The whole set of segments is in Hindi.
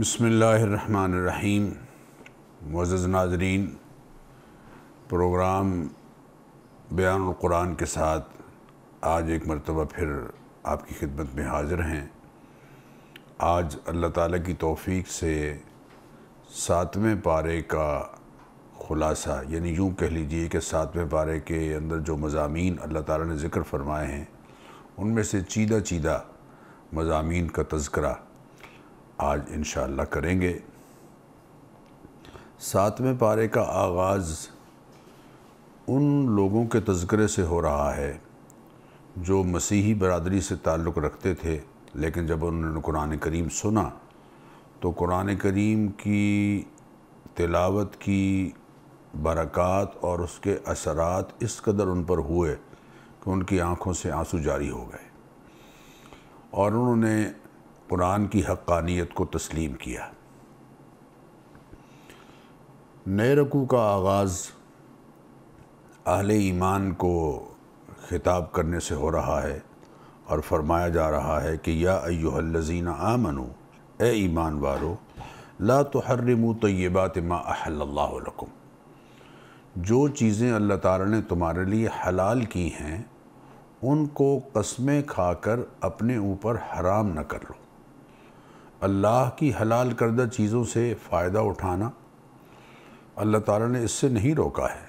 बसमीम मज़ नाजरीन प्रोग्राम बयान कुरान के साथ आज एक मरतबा फिर आपकी खिदमत में हाज़िर हैं आज अल्लाह ताला की तौफीक से सातवें पारे का ख़ुलासा यानी यूँ कह लीजिए कि सातवें पारे के अंदर जो मजामी अल्लाह ताला ने ज़िक्र फरमाए हैं उनमें से चीदा चीदा मजामी का तस्करा आज इन करेंगे सातवें पारे का आगाज़ उन लोगों के तस्करे से हो रहा है जो मसीही बरदरी से ताल्लुक़ रखते थे लेकिन जब उन्होंने कुरान करीम सुना तो कुरान करीम की तिलावत की बरक़ात और उसके असरात इस कदर उन पर हुए कि उनकी आँखों से आंसू जारी हो गए और उन्होंने कुरान की हक्कानियत को तस्लीम किया नए रकू का आगाज़ अहल ईमान को खिताब करने से हो रहा है और फरमाया जा रहा है कि या अयोहल्लजीन आमनो ए ईमान वारो ला तो हर्रमू बात माँ अहल्लाकुम जो चीज़ें अल्लाह ताला ने तुम्हारे लिए हलाल की हैं उनको कस्में खाकर अपने ऊपर हराम न कर लो अल्लाह की हलाल करदा चीज़ों से फ़ायदा उठाना अल्लाह ताला ने इससे नहीं रोका है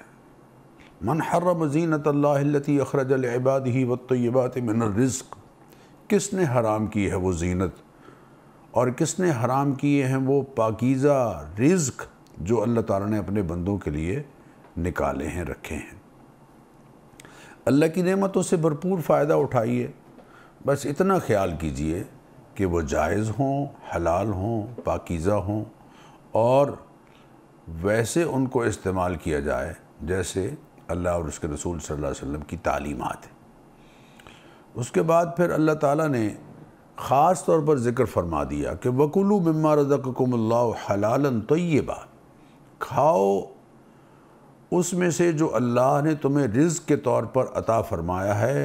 मन हर्रम जीनत अल्लाती अखरजलबाद ही वतबात मिन रिस्क किसने हराम की है वो जीनत और किसने हराम किए हैं वो पाकिज़ा रिज्क जो अल्लाह ताला ने अपने बंदों के लिए निकाले हैं रखे हैं अल्लाह की नेमतों से भरपूर फ़ायदा उठाइए बस इतना ख्याल कीजिए कि वो जायज़ हों हलाल हों पाकिज़ा हों और वैसे उनको इस्तेमाल किया जाए जैसे अल्लाह और उसके रसूल सल्लल्लाहु अलैहि वसल्लम की तालीमात है उसके बाद फिर अल्लाह ताला ने ख़ास तौर पर ज़िक्र फरमा दिया कि वकुलू मम्मा रज़कमल्ला हलालन तय्यबा खाओ उसमें से जो अल्लाह ने तुम्हें रिज़ के तौर पर अता फ़रमाया है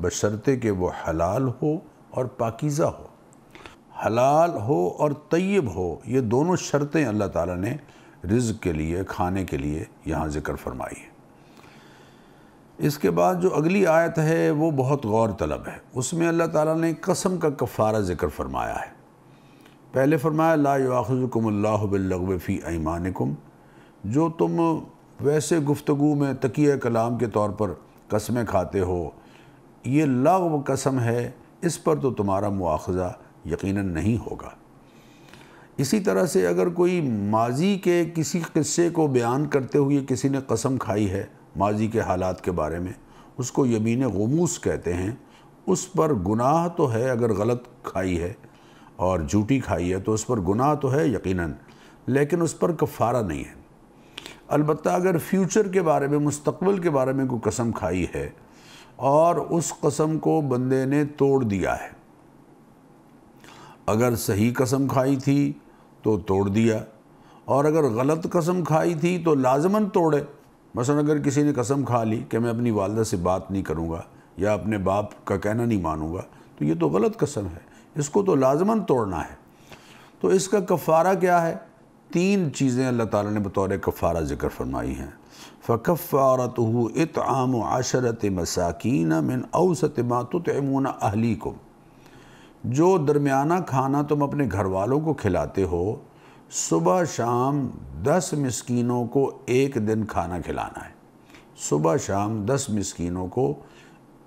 बशर्ते कि वो हलाल हो और पाकिज़ा हो हलाल हो और तय्यब हो ये दोनों शर्तें अल्लाह ताला ने रिज़ के लिए खाने के लिए यहाँ ज़िक्र फरमाई है इसके बाद जो अगली आयत है वो बहुत गौर तलब है उसमें अल्लाह ताला ने कसम का कफ़ारा ज़िक्र फरमाया है पहले फरमाया ला युआखुमल्लाबल्लव फ़ी ऐमानकुम जो तुम वैसे गुफ्तु में तकिया कलाम के तौर पर कसमें खाते हो ये लग कसम है इस पर तो तुम्हारा मुआवजा यकीनन नहीं होगा इसी तरह से अगर कोई माजी के किसी किस्से को बयान करते हुए किसी ने कसम खाई है माजी के हालात के बारे में उसको यमीन गमूस कहते हैं उस पर गुनाह तो है अगर गलत खाई है और झूठी खाई है तो उस पर गुनाह तो है यकीनन लेकिन उस पर कफ़ारा नहीं है अलबत् अगर फ्यूचर के बारे में मुस्तबिल के बारे में कोई कसम खाई है और उस कसम को बंदे ने तोड़ दिया है अगर सही कसम खाई थी तो तोड़ दिया और अगर गलत कसम खाई थी तो लाजमन तोड़े मसलन अगर किसी ने कसम खा ली कि मैं अपनी वालदा से बात नहीं करूँगा या अपने बाप का कहना नहीं मानूँगा तो ये तो गलत कसम है इसको तो लाजमन तोड़ना है तो इसका कफ़ारा क्या है तीन चीज़ें अल्लाह ताला ने बतौर कफ़ारा ज़िक्र फरमाई हैं हु इत आम आशरत मसाकिन मिन मातुत अमून अहली को जो दरमियाना खाना तुम अपने घर वालों को खिलाते हो सुबह शाम दस मिसकीनों को एक दिन खाना खिलाना है सुबह शाम दस मिसकीनों को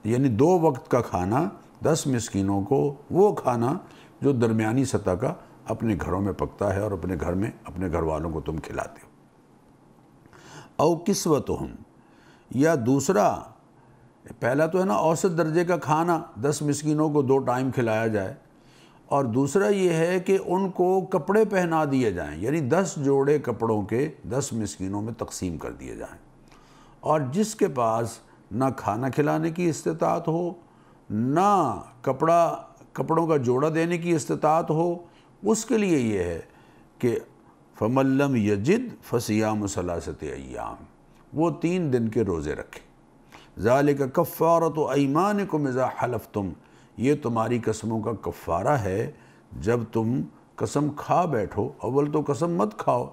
यानी दो वक्त का खाना दस मिसकीनों को वो खाना जो दरमिया सतह का अपने घरों में पकता है और अपने घर में अपने घर वालों को तुम खिलाते हो और किस्वत हम या दूसरा पहला तो है ना औसत दर्जे का खाना दस मिसकिनों को दो टाइम खिलाया जाए और दूसरा ये है कि उनको कपड़े पहना दिए जाएं यानी दस जोड़े कपड़ों के दस मिसकिनों में तकसीम कर दिए जाएं और जिसके पास ना खाना खिलाने की इस्तात हो ना कपड़ा कपड़ों का जोड़ा देने की इस्तात हो उसके लिए ये है कि फमल्लम यजिद फ़सिया सलासत अयाम वो तीन दिन के रोज़े रखें ज़ाल का कफ़ारा तो को मिज़ा हलफ तुम ये तुम्हारी कसमों का कफ़ारा है जब तुम कसम खा बैठो अव्वल तो कसम मत खाओ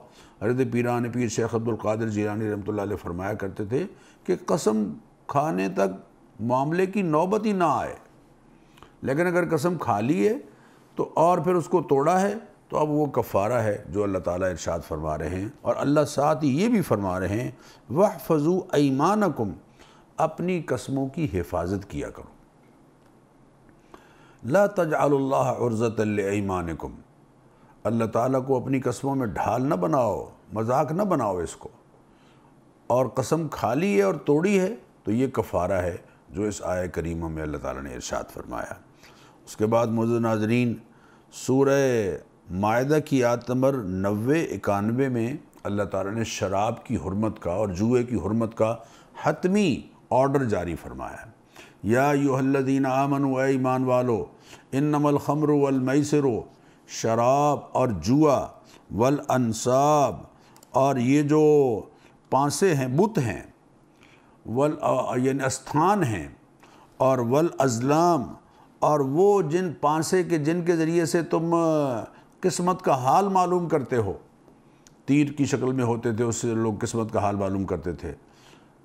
हजरत पीरान पीर शेख अब्दुल्कादिर जीरानी रमत फरमाया करते थे कि कसम खाने तक मामले की नौबत ही ना आए लेकिन अगर कसम खा ली है तो और फिर उसको तोड़ा है तो अब वो कफ़ारा है जो अल्लाह ताला इरशाद फरमा रहे हैं और अल्लाह साथ ही ये भी फरमा रहे हैं वह फजू ऐमानकुम अपनी कस्मों की हिफाजत किया करो ला तजाल्ला उर्ज़त ईमानकुम अल्लाह ताला को अपनी कस्मों में ढाल न बनाओ मजाक न बनाओ इसको और कसम खाली है और तोड़ी है तो ये कफ़ारा है जो इस आय करीमा में अल्लाह ताला ने इरशाद फरमाया उसके बाद मज़ नाजरीन सूर मायदा की आयत नंबर नबे इक्यानवे में अल्लाह ताला ने शराब की हरमत का और जुए की हरमत का हतमी ऑर्डर जारी फरमाया या यूहल्लिन आमन व ईमान वालो इन नमल ख़मर वलमसर शराब और जुआ वल अनसाब और ये जो पांसे हैं बुत हैं वल यानी स्थान हैं और वल अज़लाम और वो जिन पांसे के जिनके ज़रिए से तुम किस्मत का हाल मालूम करते हो तीर की शक्ल में होते थे उससे लोग किस्मत का हाल मालूम करते थे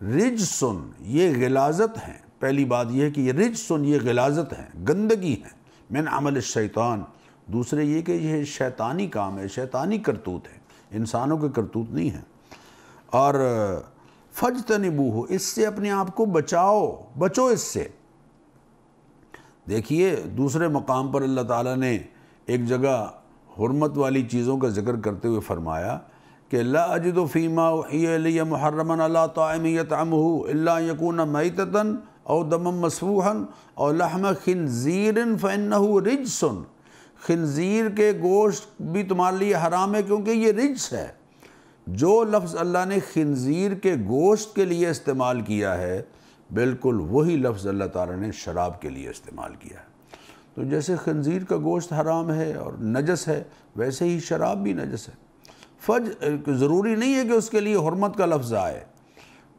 रिज सुन ये गिलाजत हैं पहली बात यह कि ये रिज सुन ये गिलाजत हैं गंदगी हैं मैन अमल शैतान दूसरे ये कि यह शैतानी काम है शैतानी करतूत है इंसानों के करतूत नहीं हैं और फज तबू हो इससे अपने आप को बचाओ बचो इससे देखिए दूसरे मकाम पर अल्लाह ताला ने एक जगह हरमत वाली चीज़ों का जिक्र करते हुए फरमाया कि लाजद फ़ीमा ये महरमन अला तमियतमह यकून मैतन और दम मसरूहन और लहम खनज़ीर फ़न रिज सुन खनज़ीर के गोश्त भी तुम्हारे लिए हराम है क्योंकि ये रिज है जो लफ्ज़ अल्लाह ने खनज़ीर के गोश्त के लिए इस्तेमाल किया है बिल्कुल वही लफ्ज़ अल्लाह ताला ने शराब के लिए इस्तेमाल किया है तो जैसे खनज़ीर का गोश्त हराम है और नजस है वैसे ही शराब भी नजस है फ़ज़ ज़रूरी नहीं है कि उसके लिए हरमत का लफ्ज़ आए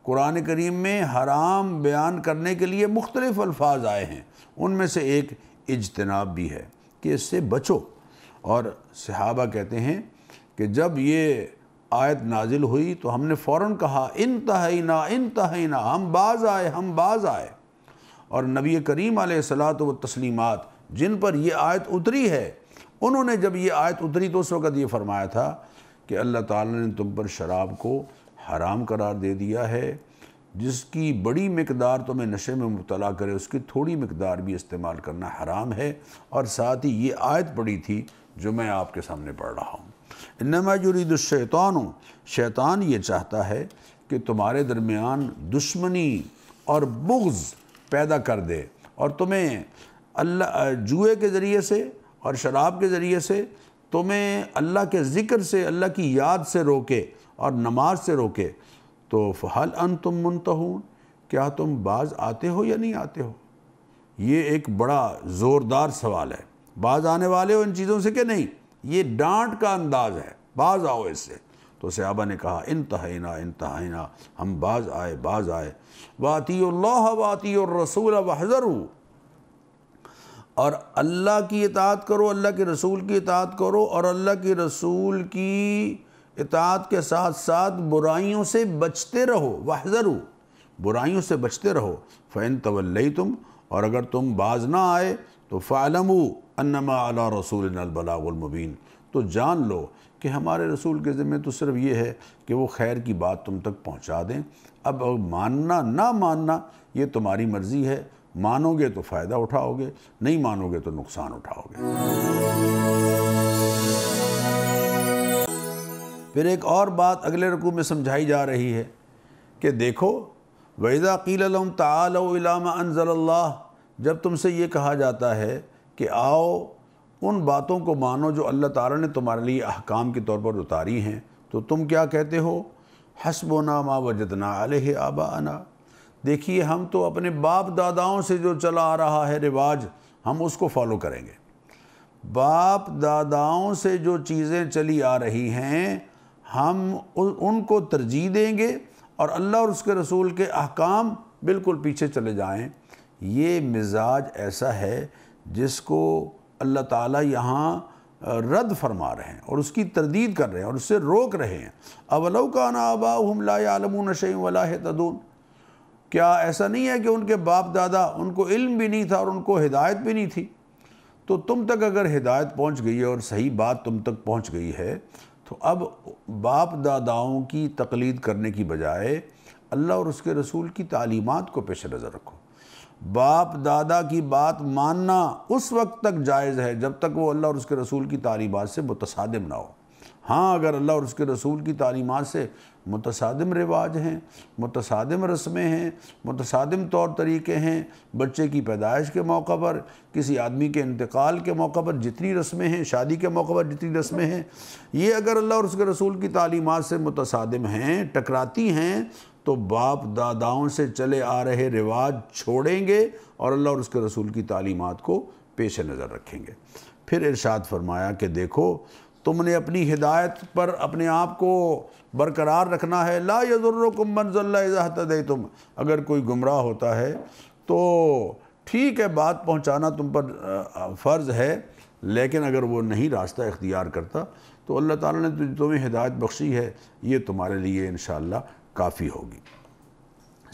कुरान करीम में हराम बयान करने के लिए मुख्तलिफ़ अल्फाज आए हैं उनमें से एक इजतनाब भी है कि इससे बचो और सहाबा कहते हैं कि जब ये आयत नाजिल हुई तो हमने फ़ौर कहा इन तहना इन तहना हम बाज आए हम बाज आए और नबी करीम सलात व तस्लीमत जिन पर यह आयत उतरी है उन्होंने जब ये आयत उतरी तो उस वक़्त ये फ़रमाया था कि अल्लाह ताला ने तुम पर शराब को हराम करार दे दिया है जिसकी बड़ी मकदार तुम्हें तो नशे में मुबला करे उसकी थोड़ी मकदार भी इस्तेमाल करना हराम है और साथ ही ये आयत पड़ी थी जो मैं आपके सामने पढ़ रहा हूँ इनमा जुरीदुशैतान हूँ शैतान ये चाहता है कि तुम्हारे दरमियान दुश्मनी और बुग्ज़ पैदा कर दे और तुम्हें अल्लाह जुए के ज़रिए से और शराब के ज़रिए से तुम्हें अल्लाह के ज़िक्र से अल्लाह की याद से रोके और नमाज से रोके तो फ़हल अन तुम मुंतहून क्या तुम बाज आते हो या नहीं आते हो ये एक बड़ा ज़ोरदार सवाल है बाज आने वाले हो इन चीज़ों से कि नहीं ये डांट का अंदाज है बाज आओ इससे तो सहाबा ने कहा इंतहाइना इंतहाइना हम बाज आए बाज आए वाती वाती रसूल वहज़रू और अल्लाह की इतात करो अल्लाह के रसूल की इतात करो और अल्लाह के रसूल की इतात के साथ साथ बुराइयों से बचते रहो वाहजरू बुराइयों से बचते रहो फ़ैन तवल्लई तुम और अगर तुम बाज ना आए तो फ़ालमू अन्नमा अला रसूल बलागुलमबीन तो जान लो कि हमारे रसूल के ज़िम्मे तो सिर्फ ये है कि वो खैर की बात तुम तक पहुँचा दें अब मानना ना मानना ये तुम्हारी मर्ज़ी है मानोगे तो फ़ायदा उठाओगे नहीं मानोगे तो नुकसान उठाओगे फिर एक और बात अगले रकू में समझाई जा रही है कि देखो वैदा कीलम तालम अनजल्ला जब तुमसे ये कहा जाता है कि आओ उन बातों को मानो जो अल्लाह ताला ने तुम्हारे लिए अहकाम के तौर पर उतारी हैं तो तुम क्या कहते हो हसबोना मा वजदना आल आबा आना देखिए हम तो अपने बाप दादाओं से जो चला आ रहा है रिवाज हम उसको फॉलो करेंगे बाप दादाओं से जो चीज़ें चली आ रही हैं हम उनको तरजीह देंगे और अल्लाह और उसके रसूल के अहकाम बिल्कुल पीछे चले जाएं ये मिजाज ऐसा है जिसको अल्लाह ताला यहाँ रद्द फरमा रहे हैं और उसकी तरदीद कर रहे हैं और उससे रोक रहे हैं अवलोकाना आबा हम ला आलमू नशे वला तदून क्या ऐसा नहीं है कि उनके बाप दादा उनको इल्म भी नहीं था और उनको हिदायत भी नहीं थी तो तुम तक अगर हिदायत पहुंच गई है और सही बात तुम तक पहुंच गई है तो अब बाप दादाओं की तकलीद करने की बजाय अल्लाह और उसके रसूल की तालीमत को पेश नज़र रखो बाप दादा की बात मानना उस वक्त तक जायज़ है जब तक वो अल्लाह और उसके रसूल की तालीमत से मुतसादम ना हो हाँ अगर अल्लाह और उसके रसूल की तालीमत से मुतसादम रिवाज हैं मुतसादम रस्में हैं मुतसादम तौर तरीके हैं बच्चे की पैदाइश के मौके पर किसी आदमी के इंतकाल के मौके पर जितनी रस्में हैं शादी के मौके पर जितनी रस्में हैं ये अगर अल्लाह और उसके रसूल की तालीमत से मुतसादम हैं टकराती हैं तो बाप दादाओं से चले आ रहे रिवाज छोड़ेंगे और अल्लाह और उसके रसूल की तालीमत को पेश नज़र रखेंगे फिर इरशाद फरमाया कि देखो तुमने अपनी हिदायत पर अपने आप को बरकरार रखना है ला यजुर्रकुम दे तुम अगर कोई गुमराह होता है तो ठीक है बात पहुंचाना तुम पर फ़र्ज़ है लेकिन अगर वो नहीं रास्ता इख्तियार करता तो अल्लाह ताला ने तुम्हें हिदायत बख्शी है ये तुम्हारे लिए इन काफ़ी होगी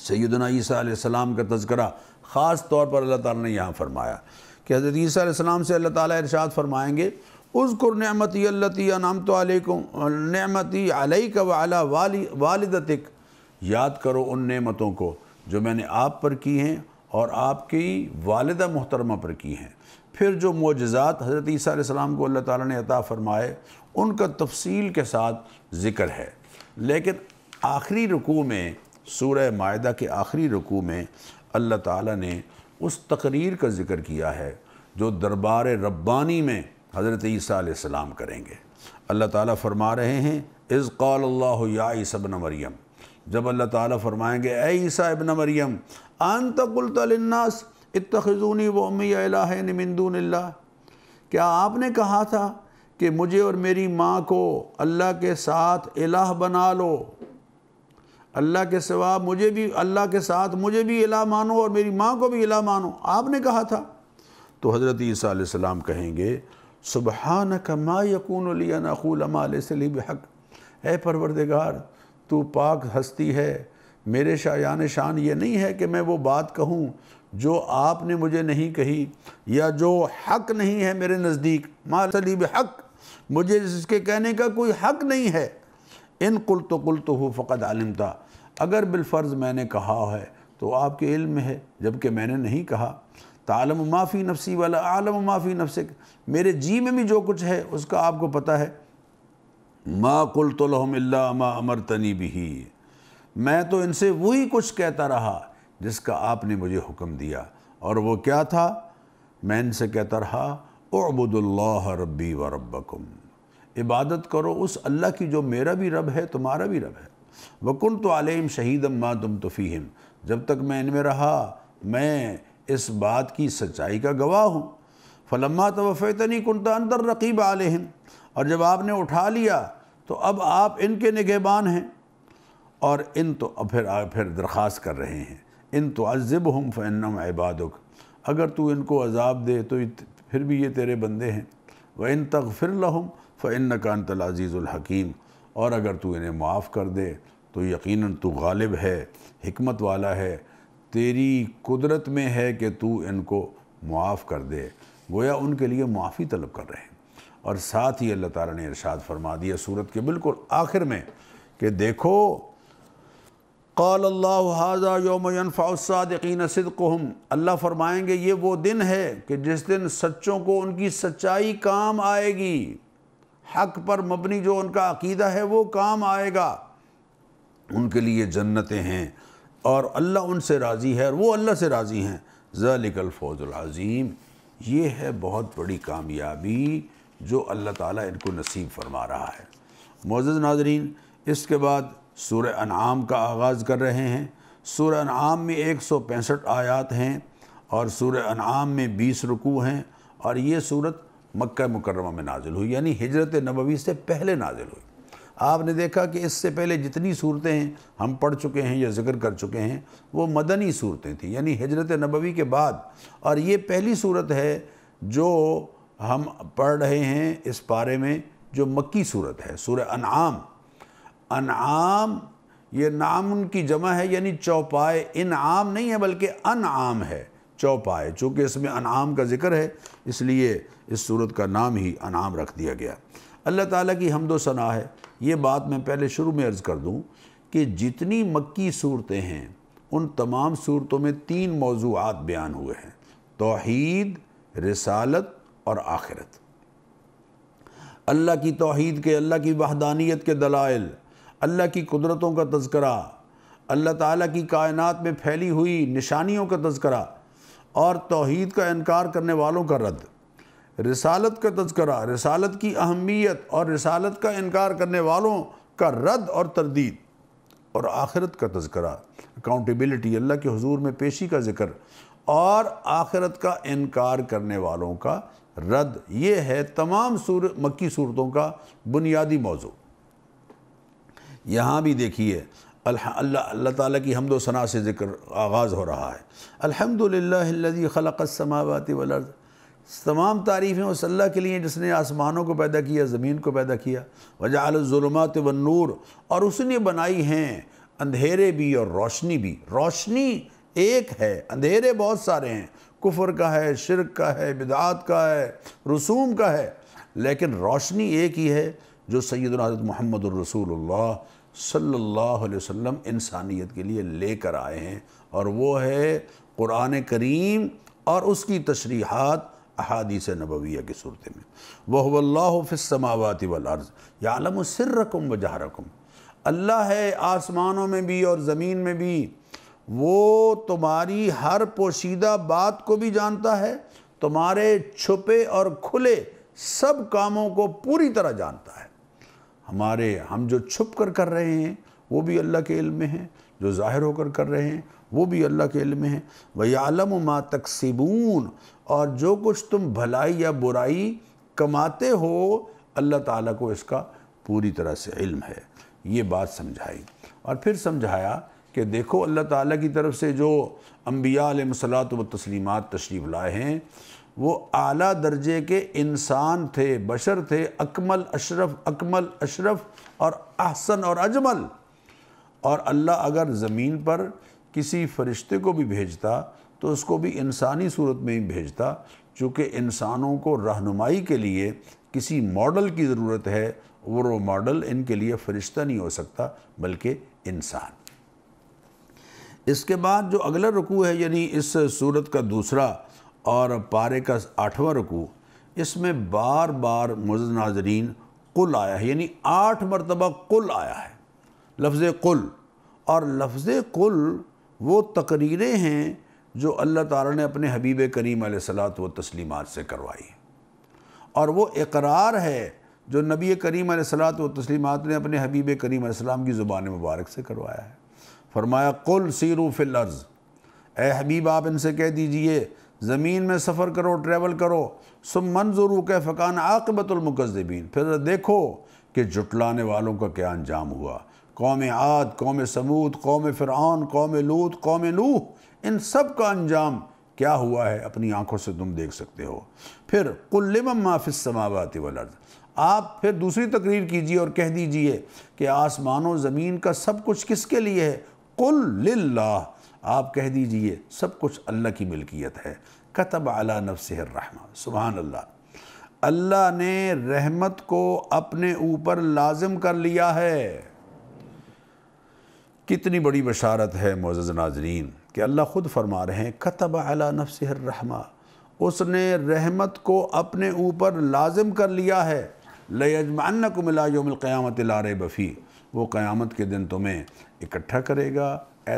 सैदना का तस्करा ख़ास तौर पर अल्लाह ताला ने यहाँ फरमाया कि हज़रत ईसीम से अल्लाह ताला इरशाद फरमाएँगे उसकुर नमती अल्लती अनाम तो नमती अलैक वाला वाली वालदतिक याद करो उन नेमतों को जो मैंने आप पर की हैं और आपकी वालदा मोहतरमा पर की हैं फिर जो मोजात हज़रत ईसीम को अल्लाह ताला ने अता फ़रमाए उनका तफसील के साथ ज़िक्र है लेकिन आखिरी रुकू में सूर्य माहा के आखिरी रुकू में अल्लाह ताला ने उस तकरीर का ज़िक्र किया है जो दरबार रब्बानी में हज़रत ईसीम करेंगे अल्लाह ताला फरमा रहे हैं इज़ कौल या ईसबन मरियम जब अल्लाह ताला फरमाएंगे ए ईसा इबन मरियम आन तकुलतलन्नास इतखजूनी वमी मिंदून क्या आपने कहा था कि मुझे और मेरी माँ को अल्लाह के साथ अलाह बना लो अल्लाह के सिवा मुझे भी अल्लाह के साथ मुझे भी इला मानो और मेरी माँ को भी इला मानो आपने कहा था तो हज़रत ईसा कहेंगे सुबहान कमा यकून लिया नाखूल माल सली हक है परवरदिगार तू पाक हस्ती है मेरे शायान शान ये नहीं है कि मैं वो बात कहूँ जो आपने मुझे नहीं कही या जो हक नहीं है मेरे नज़दीक माल सलीब हक मुझे इसके कहने का कोई हक नहीं है इन कुल तो कुल तो हो फ़कत आलिम था अगर बिलफ़र्ज़ मैंने कहा है तो आपके इल्म है जबकि मैंने नहीं कहा तो आलम माफ़ी नफसी वाला आलम माफ़ी नफसे मेरे जी में भी जो कुछ है उसका आपको पता है माँ कुल तो मा अमर तनी भी मैं तो इनसे वही कुछ कहता रहा जिसका आपने मुझे हुक्म दिया और वो क्या था मैं इनसे कहता रहा ओबुदल्ला रबी व रबकुम इबादत करो उस अल्लाह की जो मेरा भी रब है तुम्हारा भी रब है वकुल तो आलिम शहीदम माँ तुम तो फ़ीम जब तक मैं इनमें रहा मैं इस बात की सच्चाई का गवाह हूँ फलम्मा तवफ़तनी कुनता अंदर रकीब हैं और जब आपने उठा लिया तो अब आप इनके निगहबान हैं और इन तो अब फिर फिर दरख्वास्त कर रहे हैं इन तो अजब हम फ़नम इबादक अगर तू इनको अजाब दे तो फिर भी ये तेरे बंदे हैं व इन तक फिर लहम फ़िन कान हकीम और अगर तू इन्हें माफ़ कर दे तो यकीनन तू गालिब है हमत वाला है तेरी कुदरत में है कि तू इनको मुआफ़ कर दे गोया उनके लिए मुआफ़ी तलब कर रहे हैं और साथ ही अल्लाह ताला ने इरशाद फरमा दिया सूरत के बिल्कुल आखिर में कि देखो कौल हाजा को हम अल्लाह फरमाएंगे ये वो दिन है कि जिस दिन सच्चों को उनकी सच्चाई काम आएगी हक पर मबनी जो उनका अकीदा है वो काम आएगा उनके लिए जन्नतें हैं और अल्लाह उनसे राज़ी है और वो अल्लाह से राज़ी हैं ज़लिकल फ़ौज़ुलज़ीम ये है बहुत बड़ी कामयाबी जो अल्लाह ताला इनको नसीब फरमा रहा है मोज़ नाजरीन इसके बाद सूर अनाम का आगाज़ कर रहे हैं सूर अनाम में एक सौ पैंसठ आयात हैं और सूर अनाम में बीस रुकू हैं और ये सूरत मक्का मुकरमा में नाजिल हुई यानी हिजरत नबवी से पहले नाजिल हुई आपने देखा कि इससे पहले जितनी सूरतें हम पढ़ चुके हैं या जिक्र कर चुके हैं वो मदनी सूरतें थी यानी हजरत नबवी के बाद और ये पहली सूरत है जो हम पढ़ रहे हैं इस पारे में जो मक्की सूरत है सूर अनाम अनाम ये नाम उनकी जमा है यानी चौपाए इन आम नहीं है बल्कि अनआम है चौपाए चूँकि इसमें आम का जिक्र है इसलिए इस सूरत का नाम ही अनाम रख दिया गया अल्लाह ताला की हमदो सना है ये बात मैं पहले शुरू में अर्ज़ कर दूँ कि जितनी मक्की सूरतें हैं उन तमाम सूरतों में तीन मौजूद बयान हुए हैं तोहद रसालत और आखिरत अल्लाह की तोहद के अल्लाह की वहदानियत के दलाइल अल्लाह की कुदरतों का तस्करा अल्लाह ताला की कायनात में फैली हुई निशानियों का तस्करा और तोहद का इनकार करने वालों का रद्द रिसालत का तस्करा रिसालत की अहमियत और रिसालत का इनकार करने वालों का रद्द और तरदीद और आखिरत का तस्करा अकाउंटेबिलिटी अल्लाह के हजूर में पेशी का जिक्र और आखिरत का इनकार करने वालों का रद्द ये है तमाम सूर मक्की सूरतों का बुनियादी मौजू यहाँ भी देखिए अल्लाह ताली ताला की हमदोसना सना से जिक्र आगाज़ हो रहा है अल्हम्दुलिल्लाह खलक़ समावती वर्ज़ तमाम तारीफ़ें उस अल्लाह के लिए जिसने आसमानों को पैदा किया ज़मीन को पैदा किया वजालमात व नूर और उसने बनाई हैं अंधेरे भी और रोशनी भी रोशनी एक है अंधेरे बहुत सारे हैं कुफर का है शिरक का है बिदात का है रसूम का है लेकिन रोशनी एक ही है जो सैद हज़रत मोहम्मद रसूलुल्लाह इंसानियत के लिए लेकर आए हैं और वो है क़ुरान करीम और उसकी तशरीहत अहादीस नबविया की सूरत में वह वल्लाफ़िलसमावत वर्ज़ यालम सर्रकम व जहरकम अल्लाह है आसमानों में भी और ज़मीन में भी वो तुम्हारी हर पोशीदा बात को भी जानता है तुम्हारे छुपे और खुले सब कामों को पूरी तरह जानता है हमारे हम जो छुप कर कर रहे हैं वो भी अल्लाह के इल्म में हैं जो ज़ाहिर होकर कर रहे हैं वो भी अल्लाह के इल्म में है वही आलम मा तकसीबून और जो कुछ तुम भलाई या बुराई कमाते हो अल्लाह ताला को इसका पूरी तरह से इल्म है ये बात समझाई और फिर समझाया कि देखो अल्लाह ताला की तरफ से जो अम्बिया सलात व तस्लीमत तशरीफ़ लाए हैं वो आला दर्जे के इंसान थे बशर थे अकमल अशरफ अकमल अशरफ और अहसन और अजमल और अल्लाह अगर ज़मीन पर किसी फरिश्ते को भी भेजता तो उसको भी इंसानी सूरत में ही भेजता चूँकि इंसानों को रहनुमाई के लिए किसी मॉडल की ज़रूरत है और वो मॉडल इनके लिए फ़रिश्ता नहीं हो सकता बल्कि इंसान इसके बाद जो अगला रुकू है यानी इस सूरत का दूसरा और पारे का आठवां रुकू इसमें बार बार मुज नाजरीन कुल आया है यानी आठ मरतबा कुल आया है लफ्ज़ कुल और लफ्ज़ कुल वो तकरीरें हैं जो अल्लाह ताला ने अपने हबीब करीम सलात व तस्लीमत से करवाई और वो इकरार है जो नबी करीम सलात व तस्लीमत ने अपने हबीब करीम सलाम की ज़ुबान मुबारक से करवाया है फरमाया कुल सीरू फिल अर्ज़ ए हबीब आप इनसे कह दीजिए ज़मीन में सफ़र करो ट्रैवल करो सुम मंजूर के फ़कान आकबतुलमकज़बीन फिर देखो कि जुटलाने वालों का क्या अंजाम हुआ कौम आद कौम समूद कौम फ़िरौन कौम लूत कौम नूह इन सब का अंजाम क्या हुआ है अपनी आंखों से तुम देख सकते हो फिर कुल्लम माफिस समावत वर्द आप फिर दूसरी तकरीर कीजिए और कह दीजिए कि आसमान और ज़मीन का सब कुछ किसके लिए है कुल आप कह दीजिए सब कुछ अल्लाह की मिल्कियत है कतब अला नफ़ रहमान सुबहान अल्लाह अल्लाह ने रहमत को अपने ऊपर लाजम कर लिया है कितनी बड़ी बशारत है मोज़ नाजरीन कि अल्लाह ख़ुद फरमा रहे हैं कतब अला रहमा उसने रहमत को अपने ऊपर लाजम कर लिया है लयजमान को मिला योमक़्यामत लार बफ़ी वो क़यामत के दिन तुम्हें इकट्ठा करेगा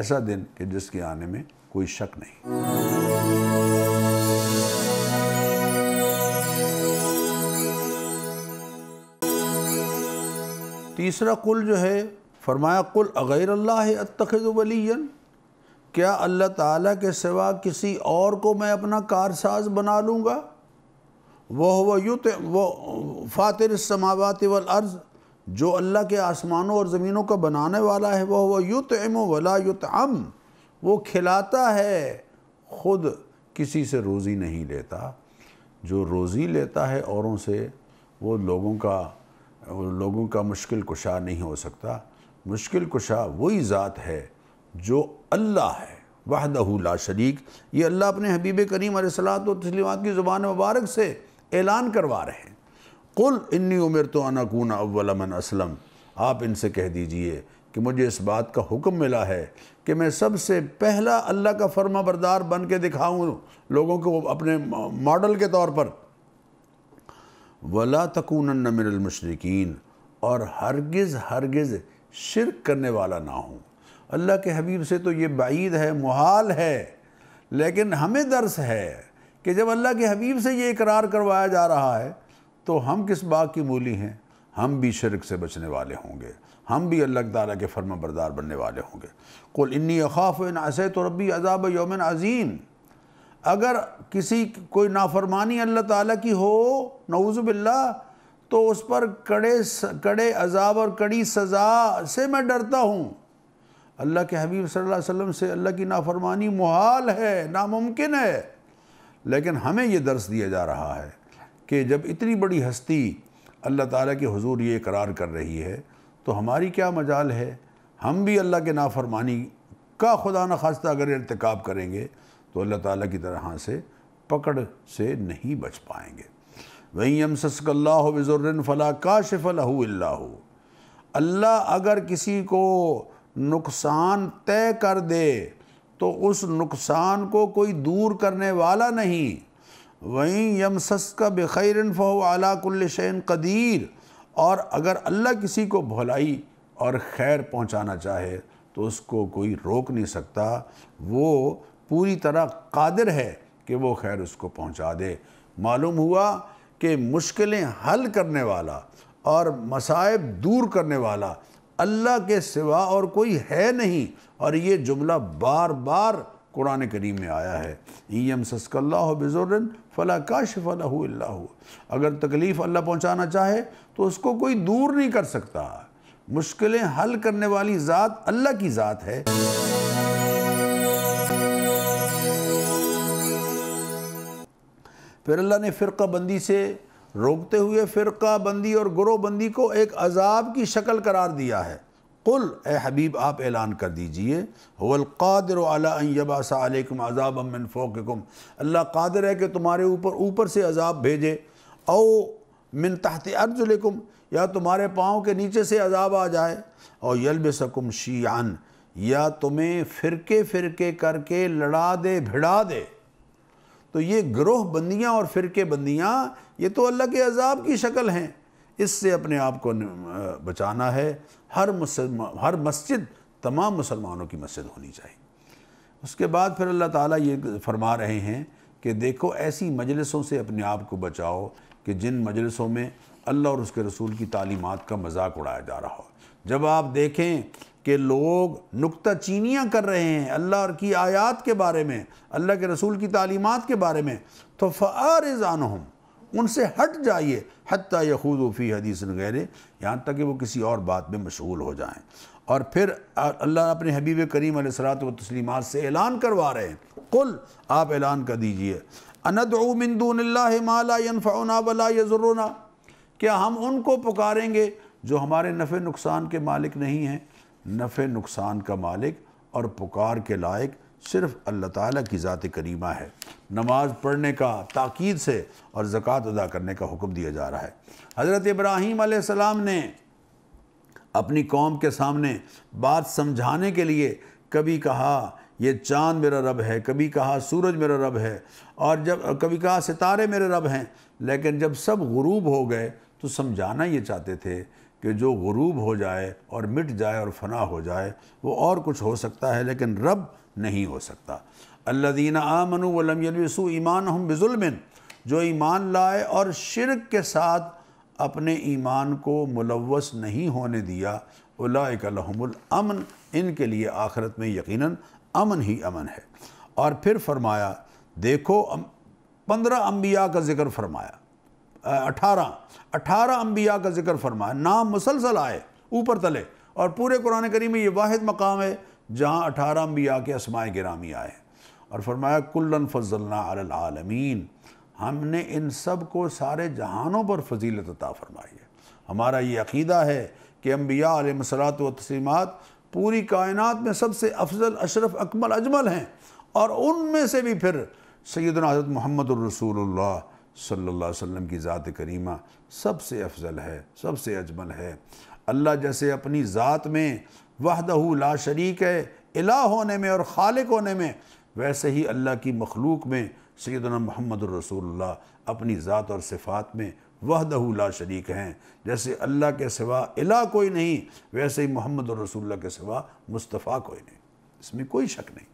ऐसा दिन कि जिसके आने में कोई शक नहीं तीसरा कुल जो है फरमाया कुल अगैर अल्लाह अतखद क्या अल्लाह ताला के सिवा किसी और को मैं अपना कारसाज बना लूँगा वह वह युत वो फ़ातिर समावत वल अर्ज़ जो अल्लाह के आसमानों और ज़मीनों का बनाने वाला है वह वह युत एम वला युत अम वो खिलाता है ख़ुद किसी से रोज़ी नहीं लेता जो रोज़ी लेता है औरों से वो लोगों का लोगों का मुश्किल कुशा नहीं हो सकता मुश्किल कुशा वही ज़ात है जो अल्लाह है वहदहू ला शरीक ये अल्लाह अपने हबीब करीम सलात तस्लिमात की ज़ुबान मुबारक से ऐलान करवा रहे हैं कुल इन्नी उमर तो अनकून अव्वलमन असलम आप इनसे कह दीजिए कि मुझे इस बात का हुक्म मिला है कि मैं सबसे पहला अल्लाह का फर्मा बरदार बन के दिखाऊँ लोगों को अपने मॉडल के तौर पर वला तकून मिनमशरकिन और हरगिज़ हरगिज़ शिरक करने वाला ना हूँ अल्लाह के हबीब से तो ये बाईद है मुहाल है लेकिन हमें दर्स है कि जब अल्लाह के हबीब से ये इकरार करवाया जा रहा है तो हम किस बाग की मूली हैं हम भी शर्क से बचने वाले होंगे हम भी अल्लाह ताला के फर्मा बरदार बनने वाले होंगे कुल इन्नी अखाफ़ इन असैत रबी अजाब यौमिन अज़ीम अगर किसी कोई नाफरमानी अल्लाह ताला की हो नवज़बिल्ला तो उस पर कड़े कड़े अजाब और कड़ी सज़ा से मैं डरता हूँ अल्लाह के हबीब सल्लल्लाहु अलैहि वसल्लम से अल्लाह की नाफरमानी मुहाल है नामुमकिन है लेकिन हमें ये दर्स दिया जा रहा है कि जब इतनी बड़ी हस्ती अल्लाह ताला के हुजूर ये करार कर रही है तो हमारी क्या मजाल है हम भी अल्लाह के नाफरमानी का खुदा न खास्ता अगर इरतकब करेंगे तो अल्लाह ताला की तरह से पकड़ से नहीं बच पाएंगे वहीं यम सस्कल्ला वज़ुर्रन फ़ला काशिफ़ लहू अल्लाह अगर किसी को नुकसान तय कर दे तो उस नुकसान को कोई दूर करने वाला नहीं वहीं यम का बखैरन फ़ो अलाकुल्लशन कदीर और अगर अल्लाह किसी को भलाई और खैर पहुंचाना चाहे तो उसको कोई रोक नहीं सकता वो पूरी तरह कादिर है कि वो खैर उसको पहुंचा दे मालूम हुआ कि मुश्किलें हल करने वाला और मसाइब दूर करने वाला अल्लाह के सिवा और कोई है नहीं और ये जुमला बार बार कुरान करीम में आया है ईम सस्कल्ला बेजोरन फ़ला काश फ़ला अगर तकलीफ़ अल्लाह पहुँचाना चाहे तो उसको कोई दूर नहीं कर सकता मुश्किलें हल करने वाली ज़ात अल्लाह की ज़ात है फिर अल्लाह ने फ़िरका बंदी से रोकते हुए फ़िरका बंदी और ग्रोह बंदी को एक अजाब की शक्ल करार दिया है कुल ए हबीब आप ऐलान कर दीजिए वलकादर अलाबासम अजाब अमिन फ़ोकम अल्लाह कादर है कि तुम्हारे ऊपर ऊपर से अजाब भेजे औ मिन तहत अर्जुलकुम या तुम्हारे पाँव के नीचे से अजाब आ जाए और यलब सकुम शीआन या तुम्हें फ़िरके फ़िरके करके लड़ा दे भिड़ा दे तो ये ग्रोह बंदियाँ और फ़िरके बंदियाँ ये तो अल्लाह के अजाब की शक्ल हैं इससे अपने आप को बचाना है हर मुसलमान हर मस्जिद तमाम मुसलमानों की मस्जिद होनी चाहिए उसके बाद फिर अल्लाह ताला ये फरमा रहे हैं कि देखो ऐसी मजलिसों से अपने आप को बचाओ कि जिन मजलिसों में अल्लाह और उसके रसूल की तालीमत का मजाक उड़ाया जा रहा हो जब आप देखें कि लोग नुकता चीनियाँ कर रहे हैं अल्लाह और की आयात के बारे में अल्लाह के रसूल की तालीमत के बारे में तो फ़ारज़ान हम उनसे हट जाइए हती यखूदफ़ी हदीस नगैर यहाँ तक कि वो किसी और बात में मशगूल हो जाएँ और फिर अल्लाह अपने हबीब करीम सरात व तस्लीमत से ऐलान करवा रहे हैं कुल आप ऐलान कर दीजिए अनदमिंदूनफ़ना बला यज़ुरना क्या हम उनको पुकारेंगे जो हमारे नफ़े नुकसान के मालिक नहीं हैं नफ़े नुकसान का मालिक और पुकार के लायक सिर्फ़ अल्लाह ताला की ज़ात करीमा है नमाज पढ़ने का ताक़ीद से और ज़क़़त अदा करने का हुक्म दिया जा रहा है हज़रत इब्राहीम आसमाम ने अपनी कौम के सामने बात समझाने के लिए कभी कहा ये चाँद मेरा रब है कभी कहा सूरज मेरा रब है और जब कभी कहा सितारे मेरे रब हैं लेकिन जब सब गुरूब हो गए तो समझाना ये चाहते थे कि जो गरूब हो जाए और मिट जाए और फना हो जाए वो और कुछ हो सकता है लेकिन रब नहीं हो सकता अल्लादीन आमनु वलम ईमान हम बिजुलमिन जो ईमान लाए और शिरक के साथ अपने ईमान को मुलवस नहीं होने दिया उलाकलहमुल अमन इनके लिए आखरत में यकीनन अमन ही अमन है और फिर फरमाया देखो पंद्रह अम्बिया का ज़िक्र फरमाया अठारह अठारह अम्बिया का जिक्र फरमाया नाम मुसलसल आए ऊपर तले और पूरे कुरान करीम में ये वाद मकाम है जहाँ अठारह अम्बिया के असमाय ग्रामी आए और फरमाया कुल्लन फजलना आलमीन हमने इन सब को सारे जहानों पर फजीलत अता फरमाई है हमारा ये अकीदा है कि अम्बिया आलमसलात व तसीमत पूरी कायनत में सबसे अफजल अशरफ अकमल अजमल हैं और उनमें से भी फिर सैदना हज़रत महमदरसूल्ला सल्ला वसम की ज़ात करीमा सबसे अफजल है सबसे अजमल है अल्लाह जैसे अपनी ज़ात में वहदहू ला शरीक है इला होने में और खालिक होने में वैसे ही अल्लाह की मखलूक में सैदना महमद रसूल अपनी ज़ात और सिफ़ात में वहदहू ला शरीक हैं जैसे अल्लाह के सिवा इला कोई नहीं वैसे ही मोहम्मद और के सिवा मुस्तफ़ा कोई नहीं इसमें कोई शक नहीं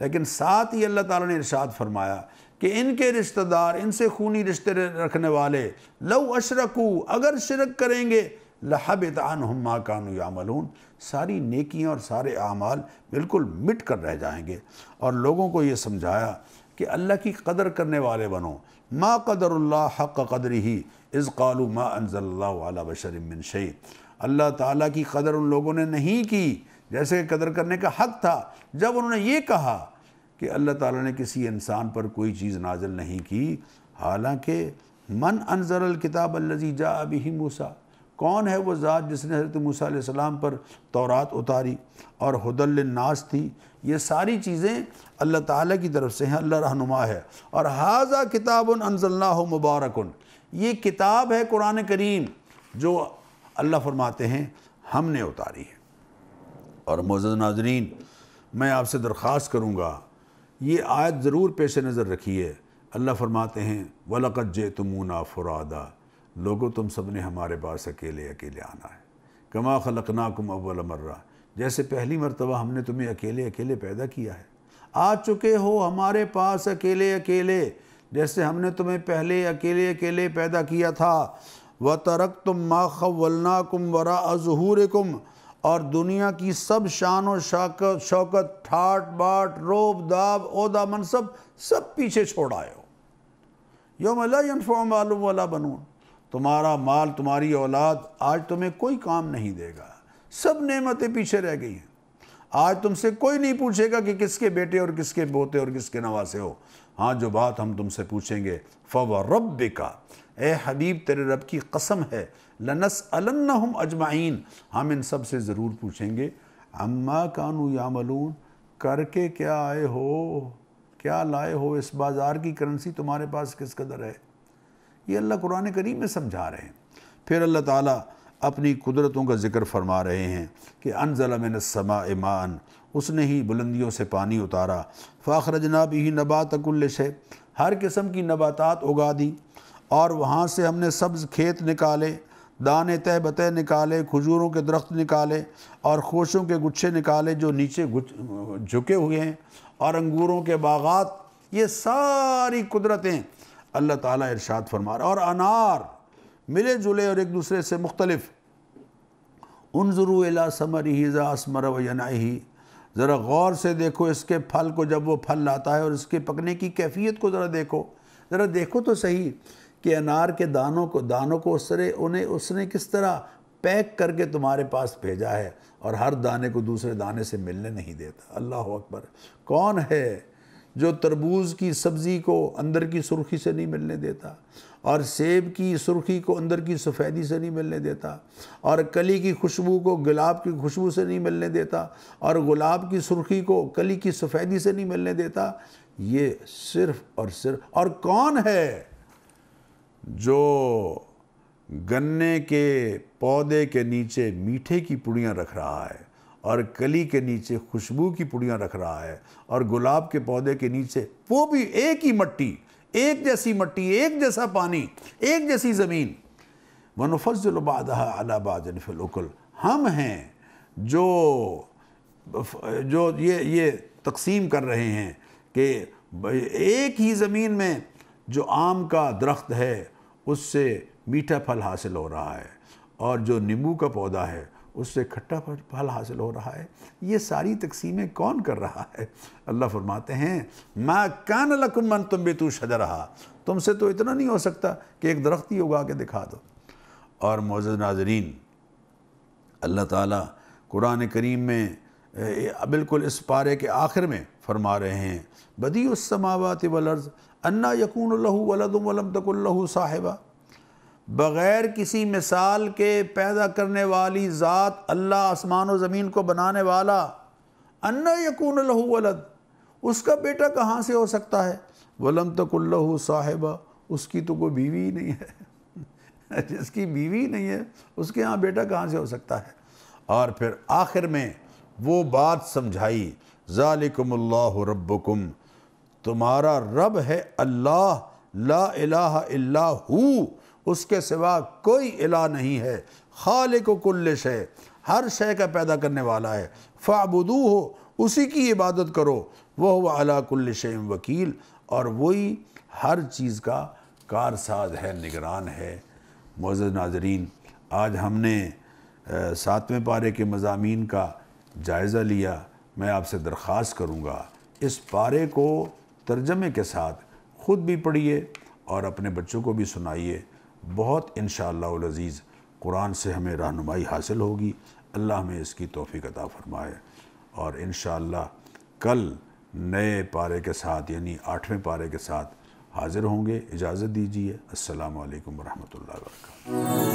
लेकिन साथ ही अल्लाह ताली ने इर्शाद फरमाया कि इनके रिश्तेदार इनसे खूनी रिश्ते रखने वाले लव अशरकू अगर शिरक करेंगे लहबत आनमा कानू यामलून सारी नेकियाँ और सारे आमाल बिल्कुल मिट कर रह जाएंगे और लोगों को ये समझाया कि अल्लाह की कदर करने वाले बनो माँ कदरुल्ला हक कदर ही इस कलु माँ अनजल्ला बशरमिन शई अल्लाह ताली की कदर उन लोगों ने नहीं की जैसे कदर करने का हक था जब उन्होंने ये कहा कि अल्लाह ताला ने किसी इंसान पर कोई चीज़ नाजल नहीं की हालांकि मन अनजरल किताब अल्लजी जा अभी मूसा कौन है वो ज़ात जिसने हजरत मूसा पर तौरात उतारी और हदलनास थी ये सारी चीज़ें अल्लाह ताला की तरफ से हैं अल्लाह रहनुमा है और हाजा किताब अनजल्ला मुबारक ये किताब है कुरान करीम जो अल्लाह फरमाते हैं हमने उतारी है और मोज़ नाजरीन मैं आपसे दरख्वास्त करूँगा ये आयत ज़रूर पेश नज़र रखी है अल्लाह फरमाते हैं वलकत जे तुमूना फ़ुरादा लोगो तुम सब ने हमारे पास अकेले अकेले आना है कमा खलकनाकुम अव्वल मर्रा जैसे पहली मरतबा हमने तुम्हें अकेले अकेले पैदा किया है आ चुके हो हमारे पास अकेले अकेले जैसे हमने तुम्हें पहले अकेले अकेले पैदा किया था व तरक तुम माँ खवलना कुम वरा अजहूर कुम और दुनिया की सब शान और शौकत शौकत ठाट बाट रोब दाब ओदा मनसब सब पीछे छोड़ आए हो योम यनफ़ाम वालम वाला बनू तुम्हारा माल तुम्हारी औलाद आज तुम्हें कोई काम नहीं देगा सब नेमतें पीछे रह गई हैं आज तुमसे कोई नहीं पूछेगा कि किसके बेटे और किसके बोते और किसके नवासे हो हाँ जो बात हम तुमसे पूछेंगे फ़व रब का ए हबीब तेरे रब की कसम है लनस अलन्नहुम अजमाइन हम इन सब से ज़रूर पूछेंगे अम्मा कानू यामलून करके क्या आए हो क्या लाए हो इस बाज़ार की करेंसी तुम्हारे पास किस कदर है ये अल्लाह कुरान करीम में समझा रहे हैं फिर अल्लाह ताला अपनी कुदरतों का जिक्र फरमा रहे हैं कि अनजला समा ईमान उसने ही बुलंदियों से पानी उतारा फ़ाखर जनाब ही नबातकुल्ल शे हर किस्म की नबातात उगा दी और वहाँ से हमने सब्ज़ खेत निकाले दाने तय बतह निकाले खजूरों के दरख्त निकाले और खोशों के गुच्छे निकाले जो नीचे झुके हुए हैं और अंगूरों के बागात ये सारी कुदरतें अल्लाह ताला इरशाद फरमा रहा और अनार मिले जुले और एक दूसरे से मुख्तलफ उन ज़रूला समर ही ज़ासमर ही ज़रा गौर से देखो इसके फल को जब वो फल लाता है और इसके पकने की कैफियत को ज़रा देखो ज़रा देखो तो सही कि अनार के दानों को दानों को उसने उन्हें उसने किस तरह पैक करके तुम्हारे पास भेजा है और हर दाने को दूसरे दाने से मिलने नहीं देता अल्लाह अकबर कौन है जो तरबूज की सब्ज़ी को अंदर की सुर्खी से नहीं मिलने देता और सेब की सुर्खी को अंदर की सफ़ेदी से नहीं मिलने देता और कली की खुशबू को गुलाब की खुशबू से नहीं मिलने देता और गुलाब की सुर्खी को कली की सफ़ेदी से नहीं मिलने देता ये सिर्फ़ और सिर्फ और कौन है जो गन्ने के पौधे के नीचे मीठे की पुड़ियाँ रख रहा है और कली के नीचे खुशबू की पुड़ियाँ रख रहा है और गुलाब के पौधे के नीचे वो भी एक ही मट्टी एक जैसी मट्टी एक जैसा पानी एक जैसी ज़मीन वनफजलबाद अलाबाद फिलकुल हम हैं जो जो ये ये तकसीम कर रहे हैं कि एक ही ज़मीन में जो आम का दरख्त है उससे मीठा फल हासिल हो रहा है और जो नींबू का पौधा है उससे खट्टा फल हासिल हो रहा है ये सारी तकसीमें कौन कर रहा है अल्लाह फरमाते हैं माँ कान लकुन मन तुम तू शजर रहा तुमसे तो इतना नहीं हो सकता कि एक दरख्त ही उगा के दिखा दो और मोज़ नाजरीन अल्लाह ताला कुरान करीम में बिल्कुल इस पारे के आखिर में फरमा रहे हैं बदी उस समावत वलर्ज़ अन्ना यकून लहू वलदम वलम तकुल्लहू साहिबा बग़ैर किसी मिसाल के पैदा करने वाली ज़ात अल्लाह आसमान व ज़मीन को बनाने वाला अन्ना यकून लहू वलद उसका बेटा कहाँ से हो सकता है वलम तकुल्लहू साहिबा उसकी तो कोई बीवी ही नहीं है जिसकी बीवी नहीं है उसके यहाँ बेटा कहाँ से हो सकता है और फिर आखिर में वो बात समझाई ज़ालिकमल्ला रब्बुकुम तुम्हारा रब है अल्लाह ला इलाह इल्ला हु उसके सिवा कोई इला नहीं है खाल को कुल्ल शय हर शय का पैदा करने वाला है फ़ाबुदू हो उसी की इबादत करो वह वह अला कुल्ल शय वकील और वही हर चीज़ का कारसाज है निगरान है मोज़ नाजरीन आज हमने सातवें पारे के मजामी का जायज़ा लिया मैं आपसे दरख्वास्त करूँगा इस पारे को तर्जमे के साथ ख़ुद भी पढ़िए और अपने बच्चों को भी सुनाइए बहुत इन शज़ीज़ कुरान से हमें रहनुमाई हासिल होगी अल्लाह हमें इसकी तोफ़ी कदा फ़रमाए और इन कल नए पारे के साथ यानी आठवें पारे के साथ हाज़िर होंगे इजाज़त दीजिए असलकम वरहमल वर्का